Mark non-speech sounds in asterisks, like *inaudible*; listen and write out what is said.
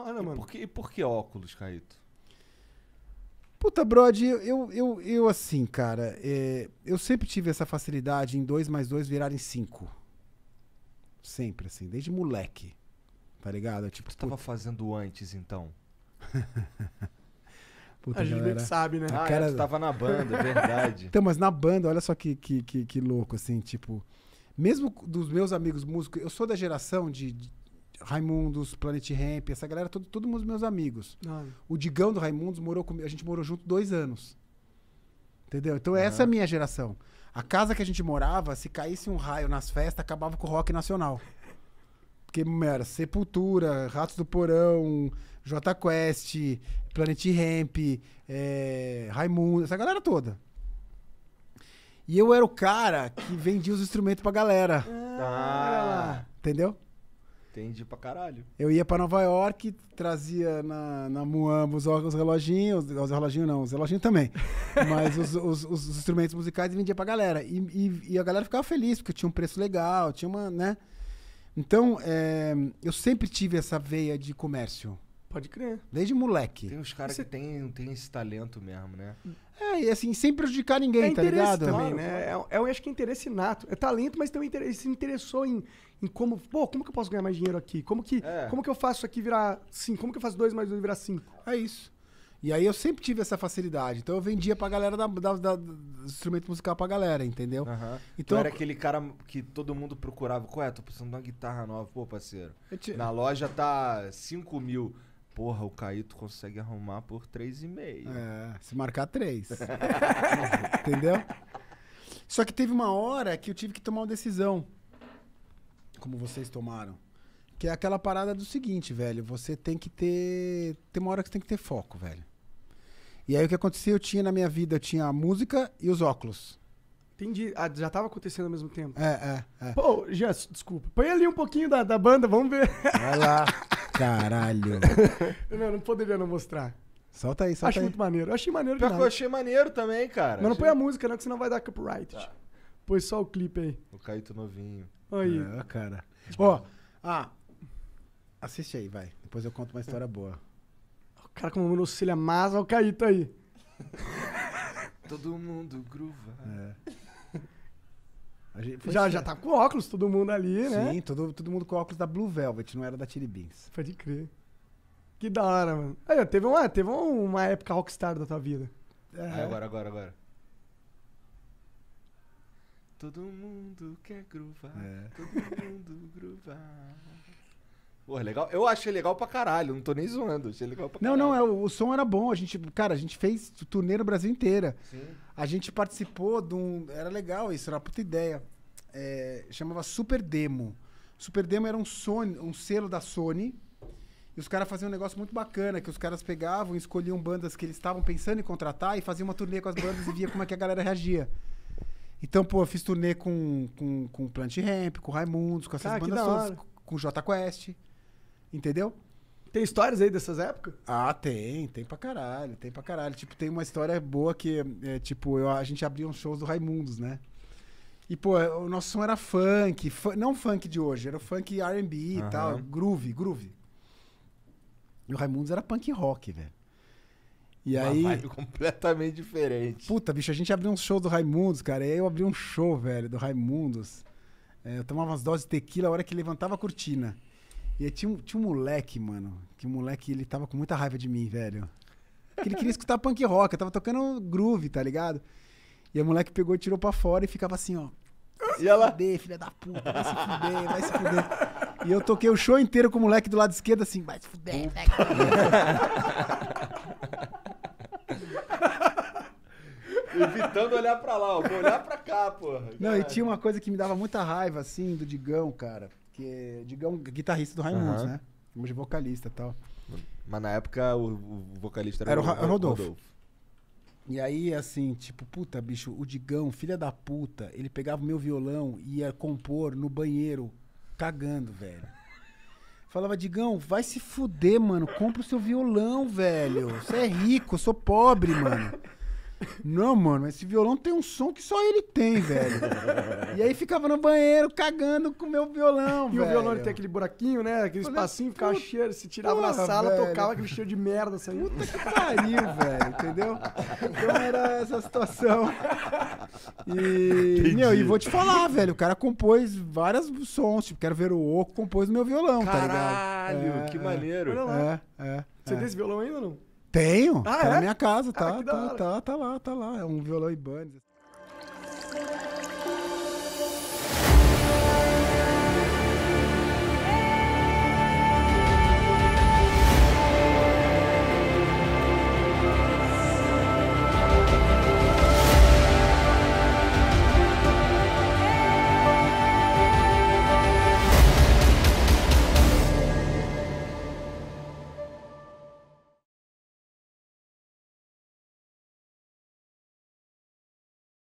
hora, e Por que, e por que óculos, Caíto? Puta, Brod, eu, eu, eu, eu assim, cara, é, eu sempre tive essa facilidade em dois mais dois virarem cinco. Sempre, assim, desde moleque. Tá ligado? É tipo, tu tava fazendo antes, então? *laughs* Puta, a gente sabe, né? Ah, a é, cara... é, tava na banda, é verdade. *laughs* então, mas na banda, olha só que, que, que, que louco, assim, tipo... Mesmo dos meus amigos músicos, eu sou da geração de, de Raimundos, Planet Ramp, essa galera, todo, todo mundo meus amigos. Ah. O Digão do Raimundos morou comigo, a gente morou junto dois anos. Entendeu? Então essa é a minha geração. A casa que a gente morava, se caísse um raio nas festas, acabava com o rock nacional. Porque era Sepultura, Ratos do Porão, J Quest, Planet Ramp, é, Raimundo, essa galera toda. E eu era o cara que vendia os instrumentos pra galera. Ah. Entendeu? Entendi pra caralho. Eu ia pra Nova York, trazia na, na Muamba os, os reloginhos, os reloginhos não, os reloginhos também, *laughs* mas os, os, os, instrumentos musicais e vendia pra galera. E, e, e, a galera ficava feliz, porque tinha um preço legal, tinha uma, né? Então, é, eu sempre tive essa veia de comércio. Pode crer. Desde moleque. Tem uns caras Você... que tem, tem esse talento mesmo, né? É, e assim, sem prejudicar ninguém, é tá ligado? também, claro, né? É, é, eu acho que é interesse nato É talento, mas também se interessou em em como, pô, como que eu posso ganhar mais dinheiro aqui? Como que, é. como que eu faço aqui virar 5? Como que eu faço 2 mais 2 virar 5? É isso. E aí eu sempre tive essa facilidade. Então eu vendia pra galera da, da, da instrumento musical pra galera, entendeu? Então tu era aquele cara que todo mundo procurava. Ué, tô precisando de uma guitarra nova. Pô, parceiro, te... na loja tá 5 mil. Porra, o Caíto consegue arrumar por 3,5. É, se marcar 3. *laughs* entendeu? Só que teve uma hora que eu tive que tomar uma decisão como vocês tomaram. Que é aquela parada do seguinte, velho. Você tem que ter. Tem uma hora que você tem que ter foco, velho. E aí o que acontecia? Eu tinha na minha vida, eu tinha a música e os óculos. Entendi. Ah, já tava acontecendo ao mesmo tempo. É, é, é. Pô, já, desculpa. Põe ali um pouquinho da, da banda, vamos ver. Vai lá. Caralho. *laughs* não, não poderia não mostrar. Solta aí, solta Acho aí. muito maneiro. Eu achei maneiro Pior que eu achei maneiro também, cara. Mas não põe a música, não, que senão vai dar copyright. Tá. Põe só o clipe aí. O Caíto novinho. Aí. É, cara. Tipo, ó, né? ah, assiste aí, vai. Depois eu conto uma história boa. O cara com uma Cília Masa, o Caíto aí. *laughs* Todo mundo gruva. É. já, já tá com óculos, todo mundo ali, Sim, né? Sim, todo, todo mundo com óculos da Blue Velvet, não era da Tilly Beans. Pode crer. Que da hora, mano. Aí, teve uma, teve uma época rockstar da tua vida. É. agora, agora, agora. Todo mundo quer gruvar. É. Todo mundo gruvar. Pô, é legal. Eu achei legal pra caralho, não tô nem zoando. Achei legal pra caralho. Não, não, é, o som era bom. A gente, cara, a gente fez turnê no Brasil inteira. Sim. A gente participou de um. Era legal isso, era uma puta ideia. É, chamava Super Demo. Super Demo era um, Sony, um selo da Sony. E os caras faziam um negócio muito bacana, que os caras pegavam, escolhiam bandas que eles estavam pensando em contratar e faziam uma turnê com as bandas e via como é que a galera reagia. Então, pô, eu fiz turnê com, com, com Plant Ramp, com Raimundos, com essas Cara, ah, bandas todas, com J Quest. Entendeu? Tem histórias aí dessas épocas? Ah, tem, tem pra caralho, tem pra caralho. Tipo, tem uma história boa que, é, tipo, eu, a gente abria uns shows do Raimundos, né? E, pô, o nosso som era funk, fu- não funk de hoje, era funk RB e tal, groove, groove. E o Raimundos era punk rock, velho. E Uma aí. Vibe *laughs* completamente diferente. Puta, bicho, a gente abriu um show do Raimundos, cara. E aí eu abri um show, velho, do Raimundos. É, eu tomava umas doses de tequila a hora que levantava a cortina. E aí tinha um, tinha um moleque, mano. Que o moleque, ele tava com muita raiva de mim, velho. Que ele queria escutar punk rock. Eu tava tocando groove, tá ligado? E o moleque pegou e tirou pra fora e ficava assim, ó. E ela? Fuder, filha da puta, vai se fuder, vai se fuder. E eu toquei o show inteiro com o moleque do lado esquerdo assim, vai se fuder, pega. *laughs* Evitando olhar pra lá, ó. Vou olhar pra cá, porra. Não, Caralho. e tinha uma coisa que me dava muita raiva, assim, do Digão, cara. Que é Digão, guitarrista do Raimundo, uhum. né? Hoje vocalista e tal. Mas na época o, o vocalista era, era o, o Rodolfo. Rodolfo. E aí, assim, tipo, puta, bicho, o Digão, filha da puta, ele pegava o meu violão e ia compor no banheiro, cagando, velho. Falava, Digão, vai se fuder, mano. Compra o seu violão, velho. Você é rico, eu sou pobre, mano. Não, mano, esse violão tem um som que só ele tem, velho. e aí ficava no banheiro cagando com o meu violão, e velho. E o violão ele tem aquele buraquinho, né? Aquele Falei, espacinho, ficava puta, cheiro. Se tirava porra, na sala, velho. tocava aquele cheiro de merda saindo. Puta que pariu, velho, entendeu? Então era essa situação. E, meu, e vou te falar, velho, o cara compôs vários sons, tipo, quero ver o Oco, compôs no meu violão, Caralho, tá ligado? Caralho, é, que é, maneiro. É, é. Você é. tem esse violão ainda ou não? Tenho. Ah, tá é? na minha casa, tá, ah, tá, tá, tá, tá lá, tá lá. É um violão Ibanez.